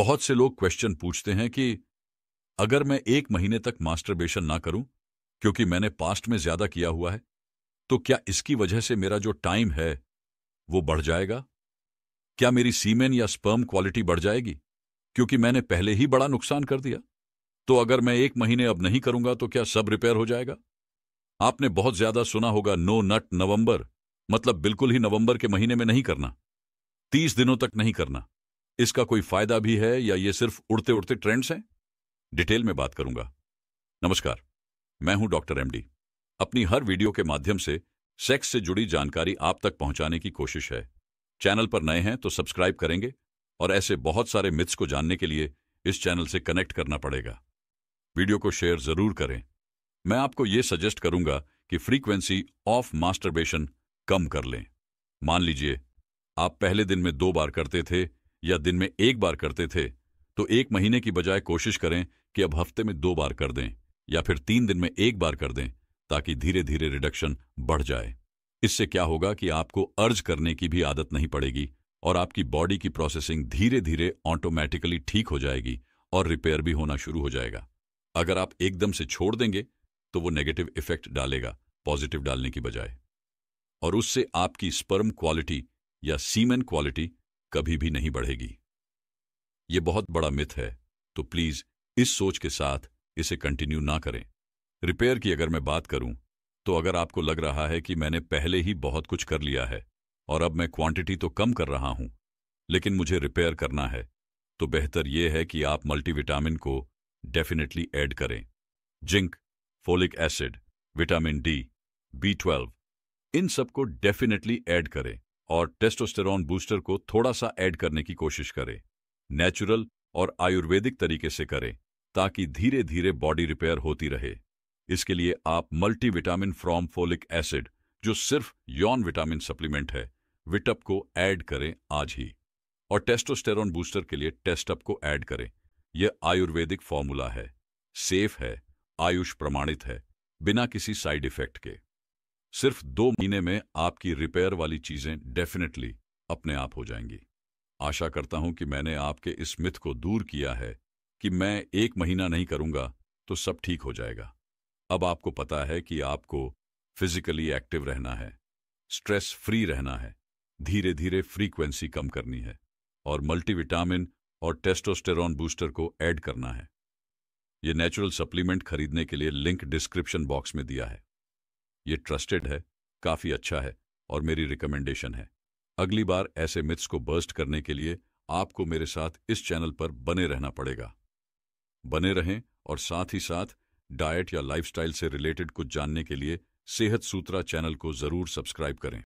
बहुत से लोग क्वेश्चन पूछते हैं कि अगर मैं एक महीने तक मास्टरबेशन ना करूं क्योंकि मैंने पास्ट में ज्यादा किया हुआ है तो क्या इसकी वजह से मेरा जो टाइम है वो बढ़ जाएगा क्या मेरी सीमेन या स्पर्म क्वालिटी बढ़ जाएगी क्योंकि मैंने पहले ही बड़ा नुकसान कर दिया तो अगर मैं एक महीने अब नहीं करूंगा तो क्या सब रिपेयर हो जाएगा आपने बहुत ज्यादा सुना होगा नो नट नवंबर मतलब बिल्कुल ही नवंबर के महीने में नहीं करना तीस दिनों तक नहीं करना इसका कोई फायदा भी है या ये सिर्फ उड़ते उड़ते ट्रेंड्स हैं डिटेल में बात करूंगा नमस्कार मैं हूं डॉक्टर एमडी अपनी हर वीडियो के माध्यम से सेक्स से जुड़ी जानकारी आप तक पहुंचाने की कोशिश है चैनल पर नए हैं तो सब्सक्राइब करेंगे और ऐसे बहुत सारे मिथ्स को जानने के लिए इस चैनल से कनेक्ट करना पड़ेगा वीडियो को शेयर जरूर करें मैं आपको यह सजेस्ट करूंगा कि फ्रीक्वेंसी ऑफ मास्टरबेशन कम कर लें मान लीजिए आप पहले दिन में दो बार करते थे या दिन में एक बार करते थे तो एक महीने की बजाय कोशिश करें कि अब हफ्ते में दो बार कर दें या फिर तीन दिन में एक बार कर दें ताकि धीरे धीरे रिडक्शन बढ़ जाए इससे क्या होगा कि आपको अर्ज करने की भी आदत नहीं पड़ेगी और आपकी बॉडी की प्रोसेसिंग धीरे धीरे ऑटोमेटिकली ठीक हो जाएगी और रिपेयर भी होना शुरू हो जाएगा अगर आप एकदम से छोड़ देंगे तो वो नेगेटिव इफेक्ट डालेगा पॉजिटिव डालने की बजाय और उससे आपकी स्पर्म क्वालिटी या सीमेन क्वालिटी कभी भी नहीं बढ़ेगी ये बहुत बड़ा मिथ है तो प्लीज इस सोच के साथ इसे कंटिन्यू ना करें रिपेयर की अगर मैं बात करूं तो अगर आपको लग रहा है कि मैंने पहले ही बहुत कुछ कर लिया है और अब मैं क्वांटिटी तो कम कर रहा हूं लेकिन मुझे रिपेयर करना है तो बेहतर यह है कि आप मल्टीविटामिन को डेफिनेटली ऐड करें zinc folic acid vitamin D B twelve इन सबको डेफिनेटली ऐड करें और टेस्टोस्टेरॉन बूस्टर को थोड़ा सा ऐड करने की कोशिश करें नेचुरल और आयुर्वेदिक तरीके से करें ताकि धीरे धीरे बॉडी रिपेयर होती रहे इसके लिए आप मल्टीविटामिन फ्रॉम फोलिक एसिड जो सिर्फ यौन विटामिन सप्लीमेंट है विटअप को ऐड करें आज ही और टेस्टोस्टेरॉन बूस्टर के लिए टेस्टअप को ऐड करें यह आयुर्वेदिक फॉर्मूला है सेफ है आयुष प्रमाणित है बिना किसी साइड इफेक्ट के सिर्फ दो महीने में आपकी रिपेयर वाली चीजें डेफिनेटली अपने आप हो जाएंगी आशा करता हूं कि मैंने आपके इस मिथ को दूर किया है कि मैं एक महीना नहीं करूंगा तो सब ठीक हो जाएगा अब आपको पता है कि आपको फिजिकली एक्टिव रहना है स्ट्रेस फ्री रहना है धीरे धीरे फ्रीक्वेंसी कम करनी है और मल्टीविटामिन और टेस्टोस्टेरॉन बूस्टर को ऐड करना है ये नेचुरल सप्लीमेंट खरीदने के लिए लिंक डिस्क्रिप्शन बॉक्स में दिया है ये ट्रस्टेड है काफ़ी अच्छा है और मेरी रिकमेंडेशन है अगली बार ऐसे मिथ्स को बर्स्ट करने के लिए आपको मेरे साथ इस चैनल पर बने रहना पड़ेगा बने रहें और साथ ही साथ डाइट या लाइफस्टाइल से रिलेटेड कुछ जानने के लिए सेहत सूत्रा चैनल को जरूर सब्सक्राइब करें